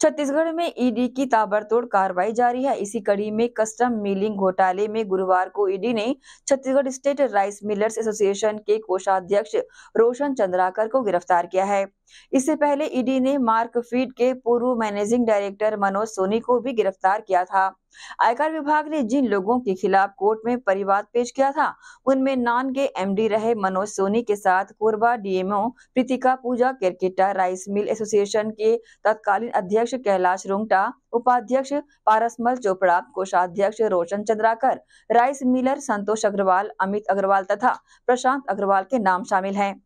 छत्तीसगढ़ में ED e की ताबड़तोड़ कार्रवाई जारी है इसी कड़ी में कस्टम मिलिंग घोटाले में गुरुवार को ईडी e ने Chhattisgarh state rice millers association के कोषाध्यक्ष रोशन चंद्राकर को गिरफ्तार किया है इससे पहले ईडी ने मार्क फीड के पूर्व मैनेजिंग डायरेक्टर मनोज सोनी को भी गिरफ्तार किया था आयकर विभाग ने जिन लोगों के खिलाफ कोर्ट में परिवाद पेश किया था उनमें नान के एमडी रहे मनोज सोनी के साथ Korba DMO Pritika Puja Kerketta rice mill association के तत्कालीन अध्यक्ष कैलाश रुंगटा उपाध्यक्ष पारसमल चोपड़ा कोषाध्यक्ष रोशन चंद्राकर राइस मिलर संतोष अग्रवाल अमित अग्रवाल तथा प्रशांत अग्रवाल के नाम शामिल हैं